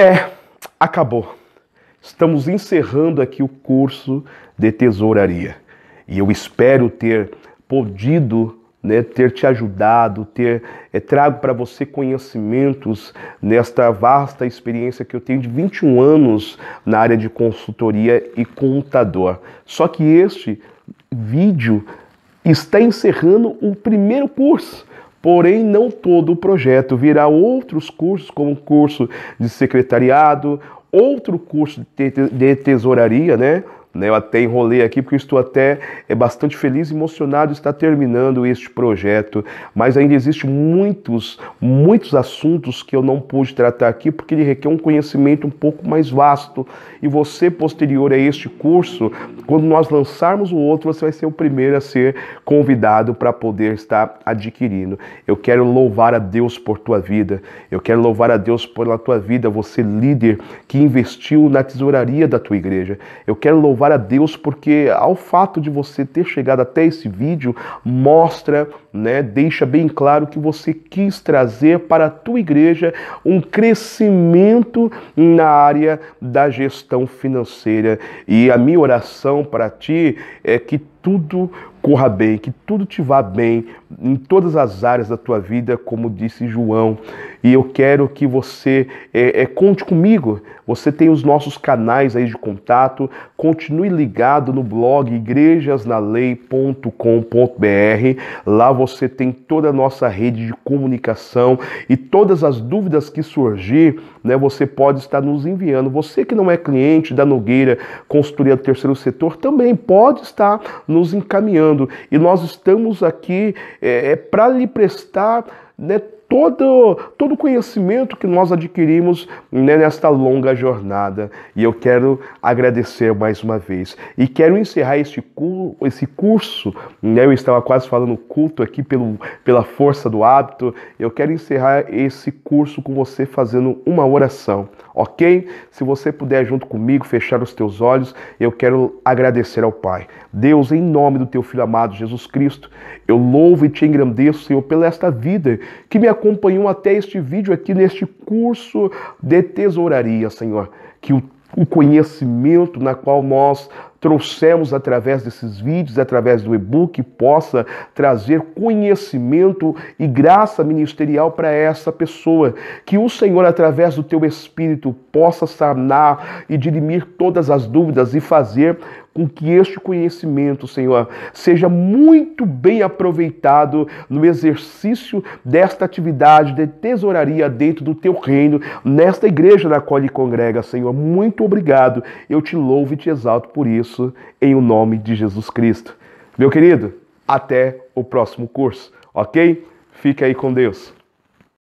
É, acabou. Estamos encerrando aqui o curso de tesouraria e eu espero ter podido né, ter te ajudado, ter é, trago para você conhecimentos nesta vasta experiência que eu tenho de 21 anos na área de consultoria e contador. Só que este vídeo está encerrando o primeiro curso. Porém, não todo o projeto virá outros cursos, como o curso de secretariado, outro curso de tesouraria, né? né? Eu até enrolei aqui porque estou até é, bastante feliz e emocionado de estar terminando este projeto, mas ainda existem muitos, muitos assuntos que eu não pude tratar aqui porque ele requer um conhecimento um pouco mais vasto. E você, posterior a este curso, quando nós lançarmos o outro, você vai ser o primeiro a ser convidado para poder estar adquirindo. Eu quero louvar a Deus por tua vida. Eu quero louvar a Deus pela tua vida, você líder que investiu na tesouraria da tua igreja. Eu quero louvar a Deus porque ao fato de você ter chegado até esse vídeo mostra, né, deixa bem claro que você quis trazer para a tua igreja um crescimento na área da gestão financeira. E a minha oração para ti é que tudo corra bem, que tudo te vá bem em todas as áreas da tua vida, como disse João. E eu quero que você é, é, conte comigo. Você tem os nossos canais aí de contato. Continue ligado no blog igrejasnalei.com.br. Lá você tem toda a nossa rede de comunicação e todas as dúvidas que surgir, né, você pode estar nos enviando. Você que não é cliente da Nogueira Consultoria do Terceiro Setor também pode estar nos nos encaminhando. E nós estamos aqui é, é para lhe prestar né, todo todo conhecimento que nós adquirimos né, nesta longa jornada. E eu quero agradecer mais uma vez e quero encerrar este curso, esse curso. Né, eu estava quase falando culto aqui pelo, pela força do hábito. Eu quero encerrar esse curso com você fazendo uma oração, ok? Se você puder junto comigo fechar os teus olhos, eu quero agradecer ao Pai, Deus, em nome do Teu Filho amado Jesus Cristo. Eu louvo e te engrandeço, Senhor, pela esta vida que me acompanha acompanhou até este vídeo aqui neste curso de tesouraria, Senhor. Que o, o conhecimento na qual nós trouxemos através desses vídeos, através do e-book, possa trazer conhecimento e graça ministerial para essa pessoa. Que o Senhor, através do teu Espírito, possa sanar e dirimir todas as dúvidas e fazer com que este conhecimento, Senhor, seja muito bem aproveitado no exercício desta atividade de tesouraria dentro do teu reino, nesta igreja na qual ele congrega, Senhor. Muito obrigado. Eu te louvo e te exalto por isso isso em o nome de Jesus Cristo. Meu querido, até o próximo curso, ok? Fique aí com Deus.